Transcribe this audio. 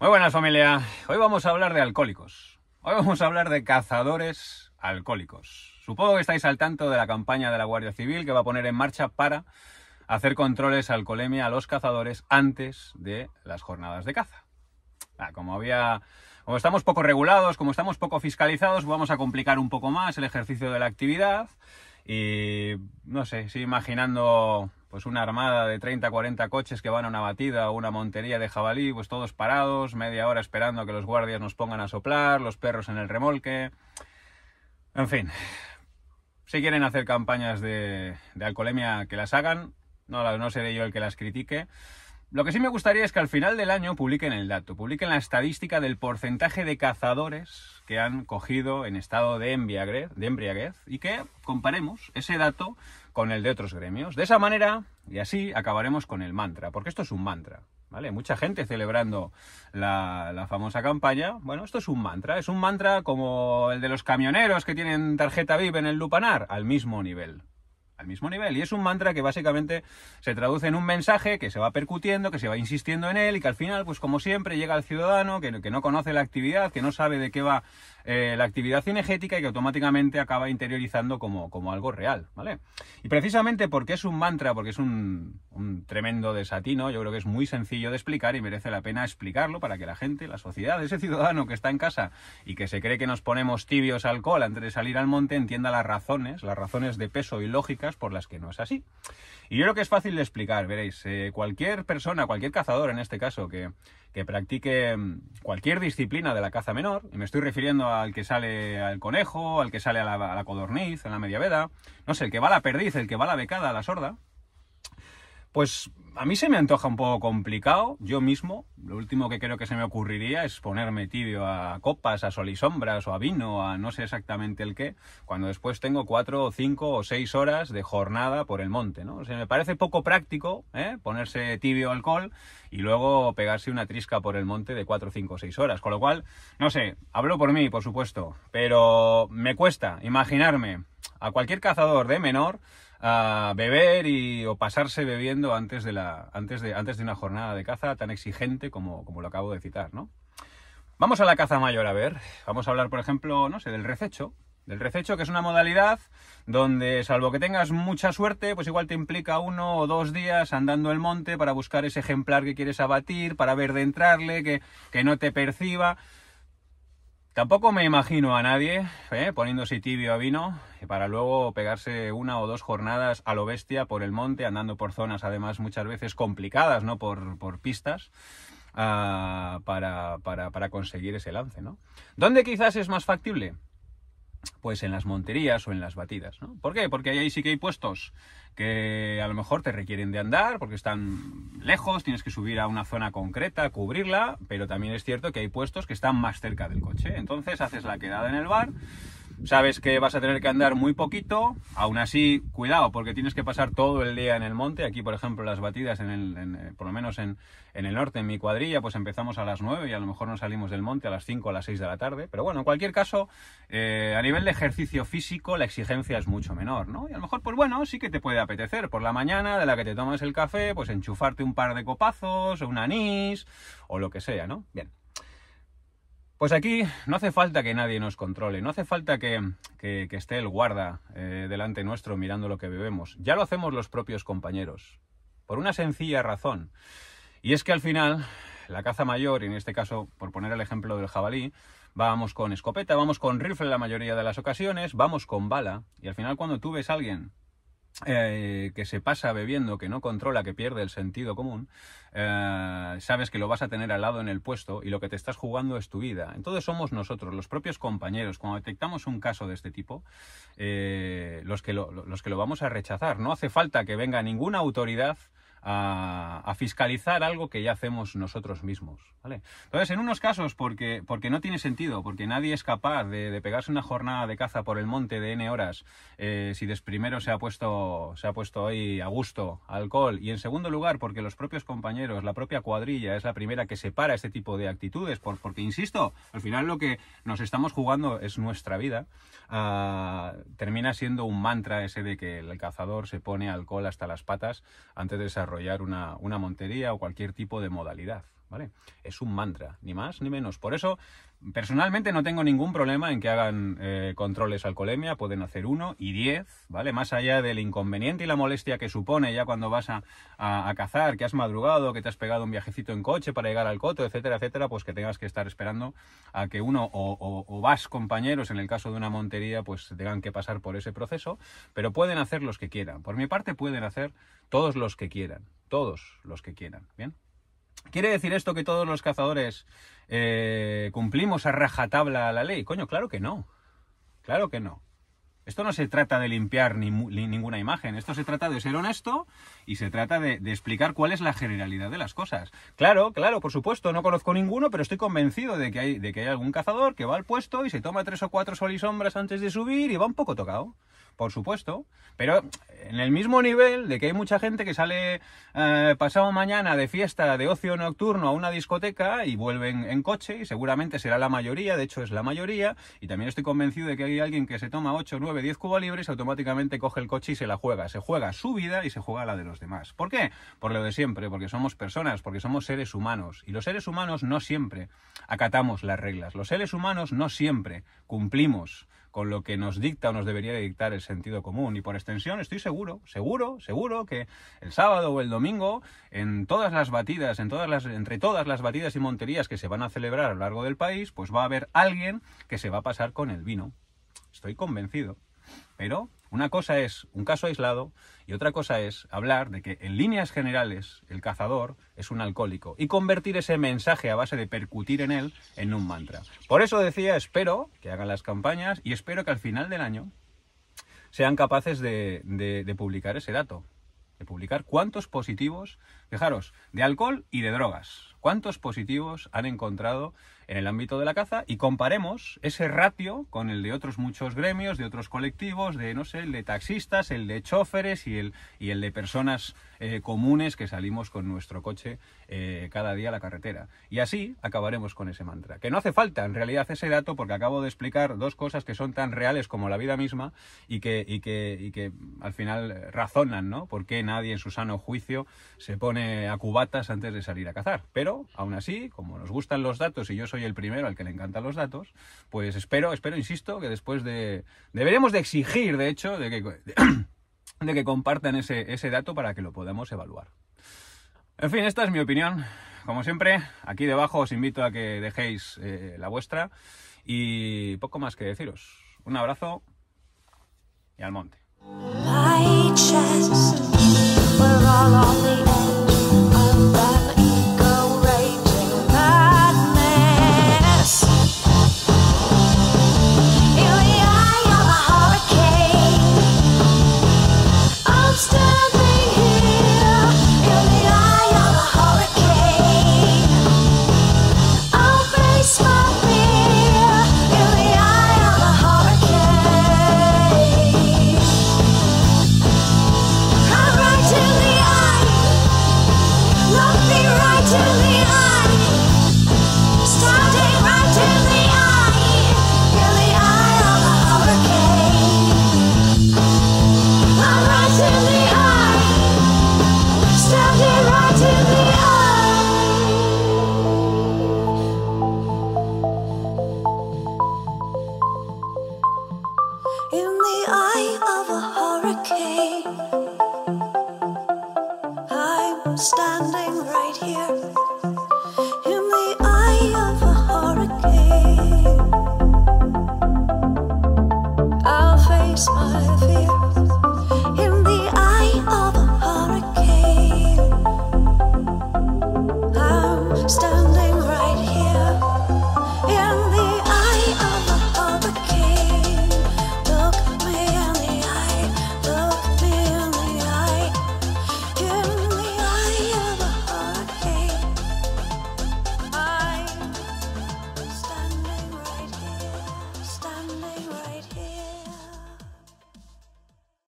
Muy buenas familia, hoy vamos a hablar de alcohólicos. Hoy vamos a hablar de cazadores alcohólicos. Supongo que estáis al tanto de la campaña de la Guardia Civil que va a poner en marcha para hacer controles alcoholemia a los cazadores antes de las jornadas de caza. Ah, como había estamos poco regulados, como estamos poco fiscalizados, vamos a complicar un poco más el ejercicio de la actividad. Y no sé, si imaginando pues una armada de 30, 40 coches que van a una batida o una montería de jabalí, pues todos parados, media hora esperando a que los guardias nos pongan a soplar, los perros en el remolque. En fin, si quieren hacer campañas de, de alcoholemia, que las hagan. No, no seré yo el que las critique. Lo que sí me gustaría es que al final del año publiquen el dato, publiquen la estadística del porcentaje de cazadores que han cogido en estado de embriaguez, y que comparemos ese dato con el de otros gremios. De esa manera, y así, acabaremos con el mantra, porque esto es un mantra. ¿Vale? Mucha gente celebrando la, la, famosa campaña. Bueno, esto es un mantra, es un mantra como el de los camioneros que tienen tarjeta VIP en el Lupanar, al mismo nivel al mismo nivel. Y es un mantra que básicamente se traduce en un mensaje que se va percutiendo, que se va insistiendo en él y que al final, pues como siempre, llega al ciudadano que, que no conoce la actividad, que no sabe de qué va eh, la actividad cinegética y que automáticamente acaba interiorizando como, como, algo real, ¿vale? Y precisamente porque es un mantra, porque es un, tremendo desatino, yo creo que es muy sencillo de explicar y merece la pena explicarlo para que la gente, la sociedad, ese ciudadano que está en casa y que se cree que nos ponemos tibios alcohol antes de salir al monte entienda las razones, las razones de peso y lógicas por las que no es así. Y yo creo que es fácil de explicar, veréis, eh, cualquier persona, cualquier cazador en este caso que, que practique mm, cualquier disciplina de la caza menor, y me estoy refiriendo al que sale al conejo, al que sale a la, codorniz, a la mediaveda, no sé, el que va a la perdiz, el que va a la becada, a la sorda, pues a mí se me antoja un poco complicado. Yo mismo, lo último que creo que se me ocurriría es ponerme tibio a copas, a sol y sombras, o a vino, a no sé exactamente el qué, cuando después tengo cuatro o cinco o seis horas de jornada por el monte, ¿no? se me parece poco práctico ¿eh? ponerse tibio alcohol y luego pegarse una trisca por el monte de cuatro, cinco o seis horas. Con lo cual, no sé, hablo por mí, por supuesto, pero me cuesta imaginarme a cualquier cazador de menor a beber y, o pasarse bebiendo antes de, la, antes, de, antes de una jornada de caza tan exigente como, como lo acabo de citar, ¿no? Vamos a la caza mayor, a ver. Vamos a hablar, por ejemplo, no sé, del rececho. Del rececho, que es una modalidad donde, salvo que tengas mucha suerte, pues igual te implica uno o dos días andando el monte para buscar ese ejemplar que quieres abatir, para ver de entrarle, que, que no te perciba. Tampoco me imagino a nadie ¿eh? poniéndose tibio a vino para luego pegarse una o dos jornadas a lo bestia por el monte, andando por zonas además muchas veces complicadas, ¿no? Por, por pistas. Ah, para, para, para conseguir ese lance, ¿no? ¿Dónde quizás es más factible? pues en las monterías o en las batidas. ¿no? ¿Por qué? Porque ahí sí que hay puestos que a lo mejor te requieren de andar porque están lejos, tienes que subir a una zona concreta, cubrirla, pero también es cierto que hay puestos que están más cerca del coche. Entonces haces la quedada en el bar sabes que vas a tener que andar muy poquito, aún así, cuidado, porque tienes que pasar todo el día en el monte. Aquí, por ejemplo, las batidas, en el, en, eh, por lo menos en, el norte, en mi cuadrilla, pues empezamos a las 9 y a lo mejor nos salimos del monte a las 5 o a las 6 de la tarde. Pero bueno, en cualquier caso, eh, a nivel de ejercicio físico, la exigencia es mucho menor, ¿no? Y a lo mejor, pues bueno, sí que te puede apetecer. Por la mañana, de la que te tomas el café, pues enchufarte un par de copazos, o un anís, o lo que sea, ¿no? Bien. Pues aquí no hace falta que nadie nos controle, no hace falta que, esté el guarda eh, delante nuestro mirando lo que bebemos. Ya lo hacemos los propios compañeros, por una sencilla razón. Y es que al final, la caza mayor, y en este caso, por poner el ejemplo del jabalí, vamos con escopeta, vamos con rifle la mayoría de las ocasiones, vamos con bala, y al final cuando tú ves a alguien eh, que se pasa bebiendo, que no controla, que pierde el sentido común, eh, sabes que lo vas a tener al lado en el puesto y lo que te estás jugando es tu vida. Entonces somos nosotros, los propios compañeros, cuando detectamos un caso de este tipo, eh, los, que los que lo vamos a rechazar. No hace falta que venga ninguna autoridad a, fiscalizar algo que ya hacemos nosotros mismos. ¿vale? Entonces, en unos casos, porque, porque no tiene sentido, porque nadie es capaz de, pegarse una jornada de caza por el monte de N horas, eh, si des primero se ha, puesto, se ha puesto hoy a gusto alcohol, y en segundo lugar, porque los propios compañeros, la propia cuadrilla es la primera que separa este tipo de actitudes, por, porque, insisto, al final lo que nos estamos jugando es nuestra vida, ah, termina siendo un mantra ese de que el cazador se pone alcohol hasta las patas antes de desarrollar una, una montería o cualquier tipo de modalidad. ¿Vale? Es un mantra, ni más ni menos. Por eso, personalmente no tengo ningún problema en que hagan eh, controles alcoholemia, pueden hacer uno y diez, ¿vale? Más allá del inconveniente y la molestia que supone ya cuando vas a, cazar, que has madrugado, que te has pegado un viajecito en coche para llegar al coto, etcétera, etcétera, pues que tengas que estar esperando a que uno o, o vas compañeros, en el caso de una montería, pues tengan que pasar por ese proceso, pero pueden hacer los que quieran. Por mi parte, pueden hacer todos los que quieran, todos los que quieran, ¿bien? ¿Quiere decir esto que todos los cazadores eh, cumplimos a rajatabla la ley? Coño, claro que no. Claro que no. Esto no se trata de limpiar ni, ninguna imagen, esto se trata de ser honesto y se trata de, explicar cuál es la generalidad de las cosas. Claro, claro, por supuesto, no conozco ninguno, pero estoy convencido de que hay, de que hay algún cazador que va al puesto y se toma tres o cuatro solisombras antes de subir y va un poco tocado por supuesto, pero en el mismo nivel de que hay mucha gente que sale eh, pasado mañana de fiesta, de ocio nocturno a una discoteca y vuelven en coche, y seguramente será la mayoría, de hecho es la mayoría, y también estoy convencido de que hay alguien que se toma 8, 9, 10 cubos libres, automáticamente coge el coche y se la juega. Se juega su vida y se juega la de los demás. ¿Por qué? Por lo de siempre, porque somos personas, porque somos seres humanos, y los seres humanos no siempre acatamos las reglas, los seres humanos no siempre cumplimos con lo que nos dicta o nos debería dictar el sentido común. Y por extensión estoy seguro, seguro, seguro que el sábado o el domingo, en todas las batidas, en todas las, entre todas las batidas y monterías que se van a celebrar a lo largo del país, pues va a haber alguien que se va a pasar con el vino. Estoy convencido. Pero una cosa es un caso aislado y otra cosa es hablar de que en líneas generales el cazador es un alcohólico y convertir ese mensaje a base de percutir en él en un mantra. Por eso decía, espero que hagan las campañas y espero que al final del año sean capaces de, publicar ese dato, de publicar cuántos positivos, fijaros, de alcohol y de drogas, cuántos positivos han encontrado en el ámbito de la caza y comparemos ese ratio con el de otros muchos gremios, de otros colectivos, de, no sé, el de taxistas, el de choferes y el, y el de personas eh, comunes que salimos con nuestro coche eh, cada día a la carretera. Y así acabaremos con ese mantra. Que no hace falta en realidad ese dato porque acabo de explicar dos cosas que son tan reales como la vida misma y que, y que, que al final eh, razonan, ¿no? porque nadie en su sano juicio se pone a cubatas antes de salir a cazar. Pero aún así, como nos gustan los datos y yo soy el primero al que le encantan los datos, pues espero, espero, insisto, que después de... deberemos de exigir, de hecho, de que... de que compartan ese, dato para que lo podamos evaluar. En fin, esta es mi opinión. Como siempre, aquí debajo os invito a que dejéis eh, la vuestra y poco más que deciros. Un abrazo y al monte.